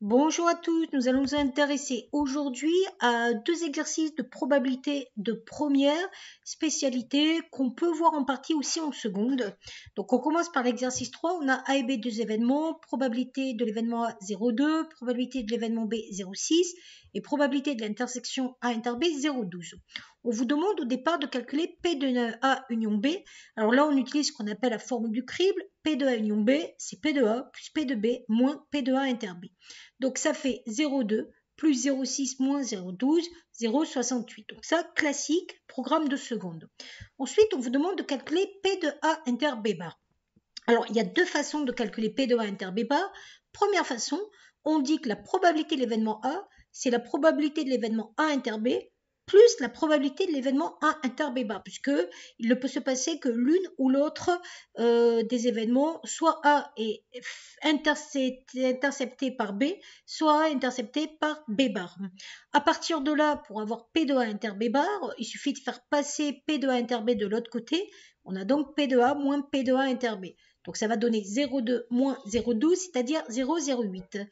Bonjour à tous, nous allons nous intéresser aujourd'hui à deux exercices de probabilité de première spécialité qu'on peut voir en partie aussi en seconde. Donc on commence par l'exercice 3, on a A et B deux événements, probabilité de l'événement A 0,2, probabilité de l'événement B 0,6 et probabilité de l'intersection A inter B 0,12. On vous demande au départ de calculer p de a union B. Alors là, on utilise ce qu'on appelle la formule du crible. p de a union B, c'est p de a plus p de b moins p de a inter B. Donc ça fait 0,2 plus 0,6 moins 0,12, 0,68. Donc ça, classique, programme de seconde. Ensuite, on vous demande de calculer p de a inter B bar. Alors, il y a deux façons de calculer p de a inter B bar. Première façon, on dit que la probabilité de l'événement A, c'est la probabilité de l'événement A inter B plus la probabilité de l'événement A inter b puisque il ne peut se passer que l'une ou l'autre euh, des événements, soit A est intercepté par B, soit A intercepté par B bar. À partir de là, pour avoir P de A inter B-bar, il suffit de faire passer P de A inter B de l'autre côté on a donc p de a moins p de a inter B. Donc ça va donner 0,2 moins 0,12, c'est-à-dire 0,08.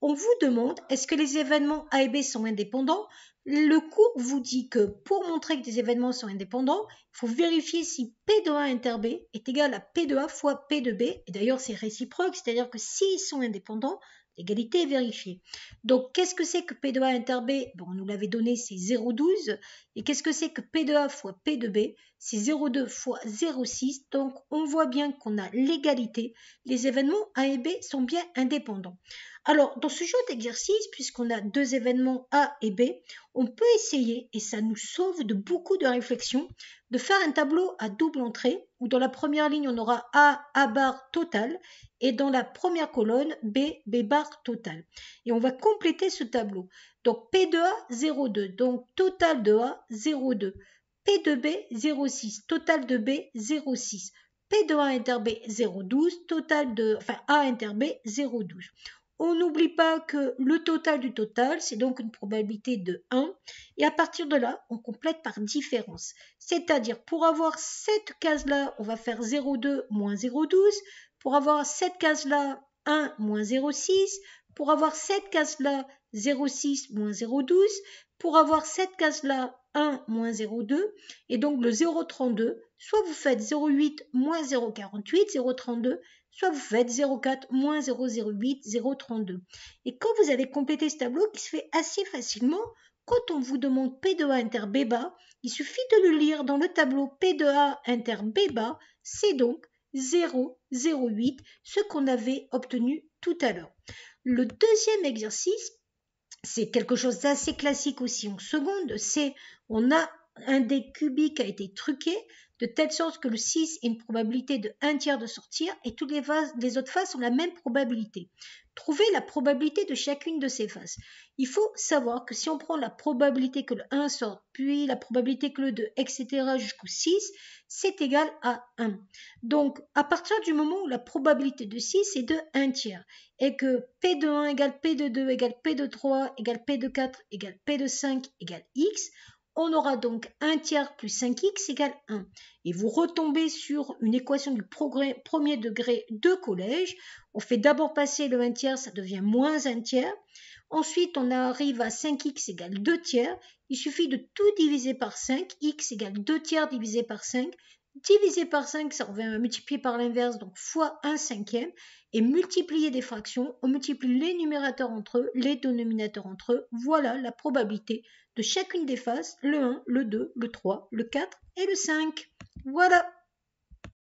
On vous demande, est-ce que les événements A et B sont indépendants Le cours vous dit que pour montrer que des événements sont indépendants, il faut vérifier si p de a inter B est égal à p de a fois p de b Et d'ailleurs, c'est réciproque, c'est-à-dire que s'ils sont indépendants, L'égalité est vérifiée. Donc, qu'est-ce que c'est que p de a inter B bon, On nous l'avait donné, c'est 0,12. Et qu'est-ce que c'est que P2A fois P2B C'est 0,2 fois 0,6. Donc, on voit bien qu'on a l'égalité. Les événements A et B sont bien indépendants. Alors, dans ce genre d'exercice, puisqu'on a deux événements A et B, on peut essayer, et ça nous sauve de beaucoup de réflexions, de faire un tableau à double entrée, où dans la première ligne, on aura A, A barre total, et dans la première colonne, B, B bar total. Et on va compléter ce tableau. Donc, P de A, 0,2. Donc, total de A, 0,2. P de B, 0,6. Total de B, 0,6. P de A inter B 0,12, total de, enfin A inter B 0,12. On n'oublie pas que le total du total, c'est donc une probabilité de 1. Et à partir de là, on complète par différence. C'est-à-dire, pour avoir cette case-là, on va faire 0,2 moins 0,12. Pour avoir cette case-là, 1 moins 0,6. Pour avoir cette case-là, 0,6 moins 0,12. Pour avoir cette case-là, 1 moins 0,2 et donc le 0,32, soit vous faites 0,8 moins 0,48, 0,32, soit vous faites 0,4 moins 0,08, 0,32. Et quand vous avez complété ce tableau qui se fait assez facilement, quand on vous demande P2A inter B il suffit de le lire dans le tableau P2A inter B c'est donc 0,08, ce qu'on avait obtenu tout à l'heure. Le deuxième exercice c'est quelque chose d'assez classique aussi en seconde, c'est on a un des cubique a été truqué de telle sorte que le 6 a une probabilité de 1 tiers de sortir et toutes les, autres faces ont la même probabilité. Trouvez la probabilité de chacune de ces faces. Il faut savoir que si on prend la probabilité que le 1 sorte, puis la probabilité que le 2, etc. jusqu'au 6, c'est égal à 1. Donc, à partir du moment où la probabilité de 6 est de 1 tiers et que P de 1 égale P de 2 égale P de 3 égale P de 4 égale P de 5 égale X, on aura donc 1 tiers plus 5x égale 1. Et vous retombez sur une équation du premier degré de collège. On fait d'abord passer le 1 tiers, ça devient moins 1 tiers. Ensuite, on arrive à 5x égale 2 tiers. Il suffit de tout diviser par 5. x égale 2 tiers divisé par 5, divisé par 5, ça revient à multiplier par l'inverse, donc fois 1 cinquième, et multiplier des fractions, on multiplie les numérateurs entre eux, les dénominateurs entre eux, voilà la probabilité de chacune des faces, le 1, le 2, le 3, le 4 et le 5. Voilà